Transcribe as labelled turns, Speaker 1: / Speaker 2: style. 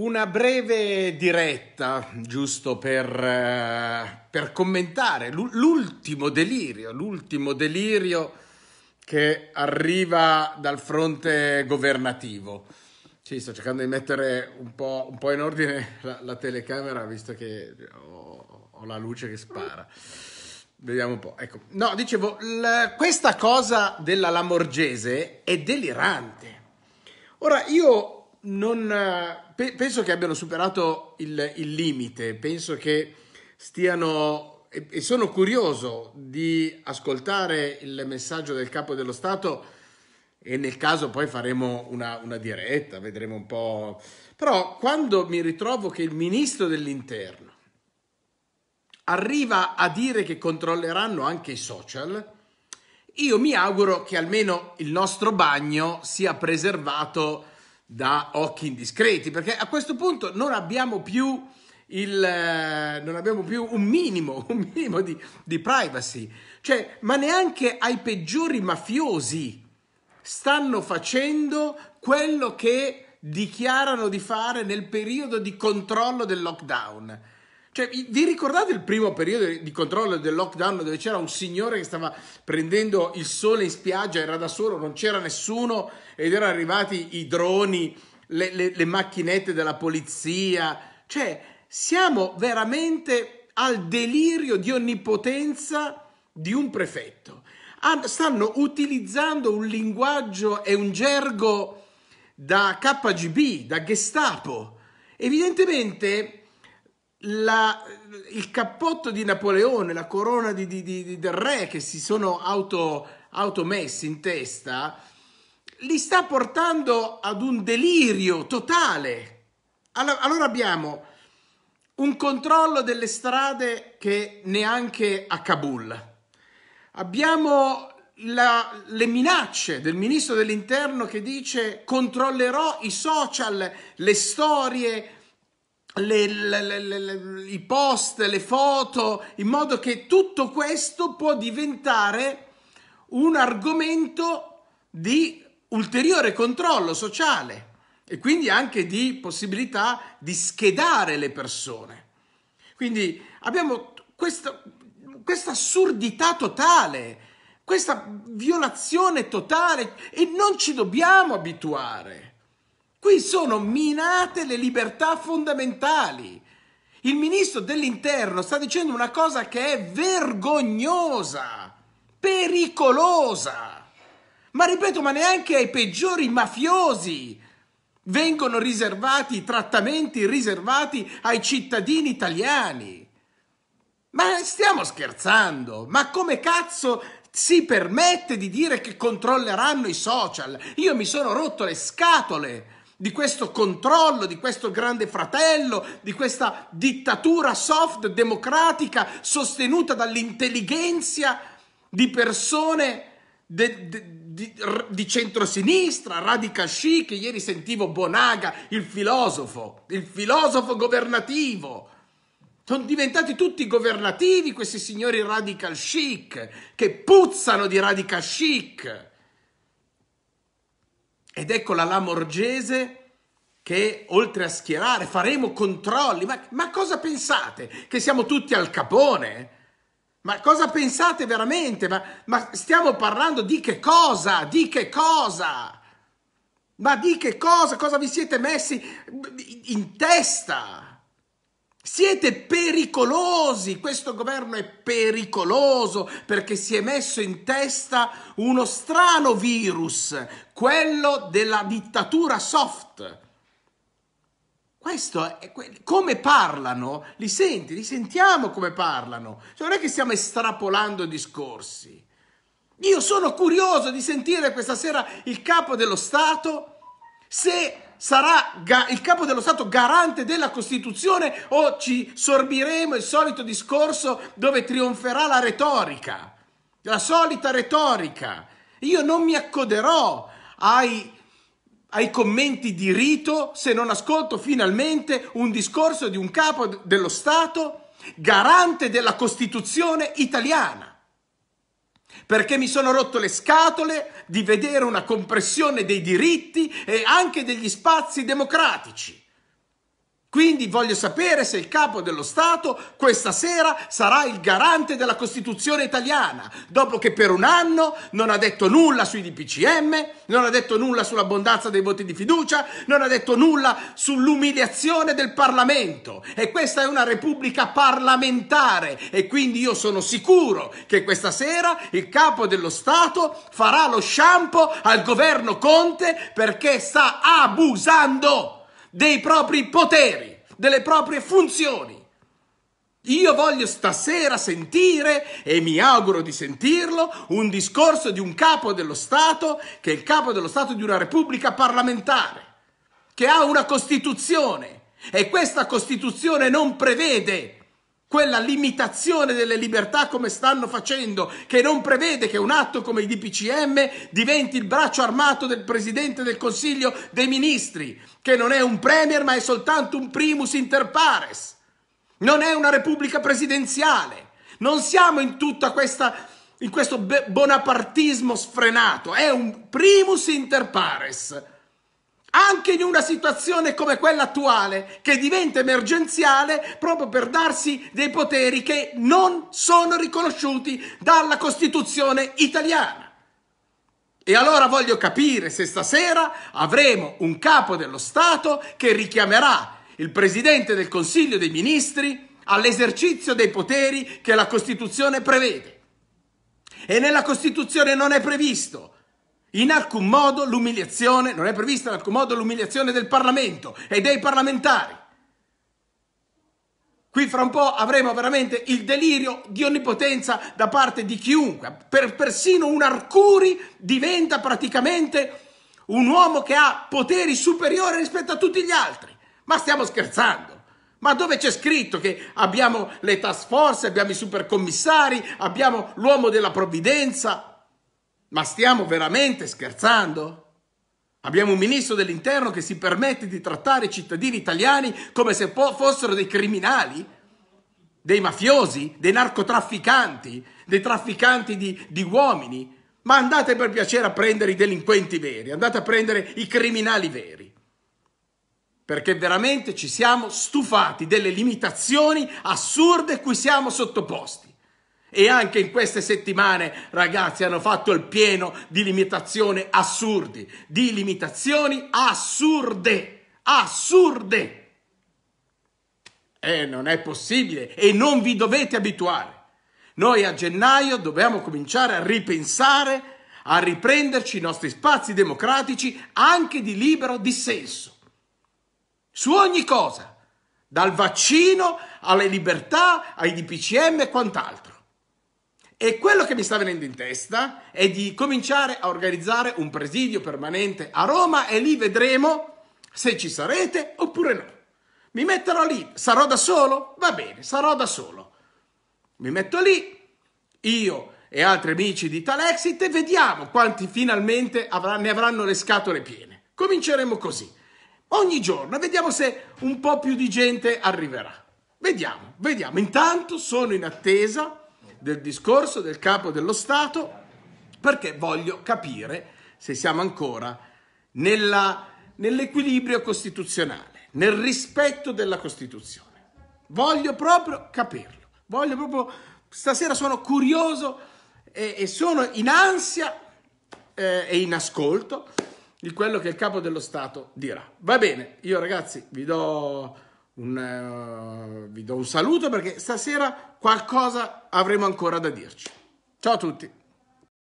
Speaker 1: Una breve diretta, giusto per, eh, per commentare l'ultimo delirio, l'ultimo delirio che arriva dal fronte governativo. Sì, sto cercando di mettere un po', un po in ordine la, la, telecamera, visto che ho, ho, la luce che spara. Vediamo un po'. Ecco. No, dicevo, l- questa cosa della Lamorgese è delirante. Ora, io non, eh, pe- penso che abbiano superato il, il limite, penso che stiano e, e, sono curioso di ascoltare il messaggio del capo dello Stato e nel caso poi faremo una, una diretta, vedremo un po'. Però quando mi ritrovo che il ministro dell'interno arriva a dire che controlleranno anche i social, io mi auguro che almeno il nostro bagno sia preservato da occhi indiscreti, perché a questo punto non abbiamo più, il, eh, non abbiamo più un minimo, un minimo di, di, privacy. Cioè, ma neanche ai peggiori mafiosi stanno facendo quello che dichiarano di fare nel periodo di controllo del lockdown. Cioè, vi ricordate il primo periodo di controllo del lockdown dove c'era un signore che stava prendendo il sole in spiaggia, era da solo, non c'era nessuno ed erano arrivati i droni, le, le, le macchinette della polizia. Cioè, siamo veramente al delirio di onnipotenza di un prefetto. stanno utilizzando un linguaggio e un gergo da KGB, da Gestapo. Evidentemente la, il cappotto di Napoleone, la corona di, di, di, del re che si sono auto, automessi in testa, li sta portando ad un delirio totale. Allora, allora abbiamo un controllo delle strade che neanche a Kabul. Abbiamo la, le minacce del ministro dell'interno che dice controllerò i social, le storie, le, le, le, i post, le foto, in modo che tutto questo può diventare un argomento di ulteriore controllo sociale e quindi anche di possibilità di schedare le persone. Quindi abbiamo questa, questa assurdità totale, questa violazione totale e non ci dobbiamo abituare. Qui sono minate le libertà fondamentali. Il ministro dell'interno sta dicendo una cosa che è vergognosa, pericolosa. Ma ripeto, ma neanche ai peggiori mafiosi vengono riservati trattamenti riservati ai cittadini italiani. Ma stiamo scherzando? Ma come cazzo si permette di dire che controlleranno i social? Io mi sono rotto le scatole di questo controllo, di questo grande fratello, di questa dittatura soft democratica sostenuta dall'intelligenza di persone de, de, di, di centrosinistra, radical chic, ieri sentivo Bonaga, il filosofo, il filosofo governativo. Sono diventati tutti governativi questi signori radical chic, che puzzano di radical chic. Ed ecco la Morgese che oltre a schierare faremo controlli. Ma, ma, cosa pensate? Che siamo tutti al capone? Ma cosa pensate veramente? Ma, ma stiamo parlando di che cosa? Di che cosa? Ma di che cosa? Cosa vi siete messi in testa? Siete pericolosi, questo governo è pericoloso perché si è messo in testa uno strano virus, quello della dittatura soft. Questo è que- come parlano, li senti, li sentiamo come parlano. Cioè non è che stiamo estrapolando discorsi. Io sono curioso di sentire questa sera il capo dello Stato se sarà il capo dello Stato garante della Costituzione o ci sorbiremo il solito discorso dove trionferà la retorica, la solita retorica. Io non mi accoderò ai, ai commenti di rito se non ascolto finalmente un discorso di un capo dello Stato garante della Costituzione italiana perché mi sono rotto le scatole di vedere una compressione dei diritti e anche degli spazi democratici. Quindi voglio sapere se il capo dello Stato questa sera sarà il garante della Costituzione italiana, dopo che per un anno non ha detto nulla sui DPCM, non ha detto nulla sull'abbondanza dei voti di fiducia, non ha detto nulla sull'umiliazione del Parlamento. E questa è una repubblica parlamentare e quindi io sono sicuro che questa sera il capo dello Stato farà lo shampoo al governo Conte perché sta abusando dei propri poteri, delle proprie funzioni. Io voglio stasera sentire, e mi auguro di sentirlo, un discorso di un capo dello Stato, che è il capo dello Stato di una repubblica parlamentare, che ha una Costituzione e questa Costituzione non prevede quella limitazione delle libertà come stanno facendo, che non prevede che un atto come il DPCM diventi il braccio armato del Presidente del Consiglio dei Ministri, che non è un Premier ma è soltanto un primus inter pares. Non è una repubblica presidenziale. Non siamo in tutta questa in questo bonapartismo sfrenato, è un primus inter pares anche in una situazione come quella attuale, che diventa emergenziale proprio per darsi dei poteri che non sono riconosciuti dalla Costituzione italiana. E allora voglio capire se stasera avremo un capo dello Stato che richiamerà il Presidente del Consiglio dei Ministri all'esercizio dei poteri che la Costituzione prevede. E nella Costituzione non è previsto in alcun modo l'umiliazione, non è prevista in alcun modo l'umiliazione del Parlamento e dei parlamentari. Qui fra un po' avremo veramente il delirio di onnipotenza da parte di chiunque. Per, persino un Arcuri diventa praticamente un uomo che ha poteri superiori rispetto a tutti gli altri. Ma stiamo scherzando. Ma dove c'è scritto che abbiamo le task force, abbiamo i supercommissari, abbiamo l'uomo della provvidenza? Ma stiamo veramente scherzando? Abbiamo un ministro dell'interno che si permette di trattare i cittadini italiani come se fossero dei criminali, dei mafiosi, dei narcotrafficanti, dei trafficanti di, di uomini. Ma andate per piacere a prendere i delinquenti veri, andate a prendere i criminali veri. Perché veramente ci siamo stufati delle limitazioni assurde cui siamo sottoposti. E anche in queste settimane, ragazzi, hanno fatto il pieno di limitazioni assurdi, di limitazioni assurde, assurde. E eh, non è possibile e non vi dovete abituare. Noi a gennaio dobbiamo cominciare a ripensare, a riprenderci i nostri spazi democratici anche di libero dissenso. Su ogni cosa, dal vaccino alle libertà, ai DPCM e quant'altro. E quello che mi sta venendo in testa è di cominciare a organizzare un presidio permanente a Roma e lì vedremo se ci sarete oppure no. Mi metterò lì, sarò da solo? Va bene, sarò da solo. Mi metto lì, io e altri amici di Talexit e vediamo quanti finalmente avrà, ne avranno le scatole piene. Cominceremo così. Ogni giorno vediamo se un po' più di gente arriverà. Vediamo, vediamo. Intanto sono in attesa del discorso del capo dello Stato perché voglio capire se siamo ancora nella, nell'equilibrio costituzionale, nel rispetto della Costituzione. Voglio proprio capirlo, voglio proprio, stasera sono curioso e, e sono in ansia eh, e in ascolto di quello che il capo dello Stato dirà. Va bene, io ragazzi vi do un, uh, vi do un saluto perché stasera qualcosa avremo ancora da dirci. Ciao a tutti!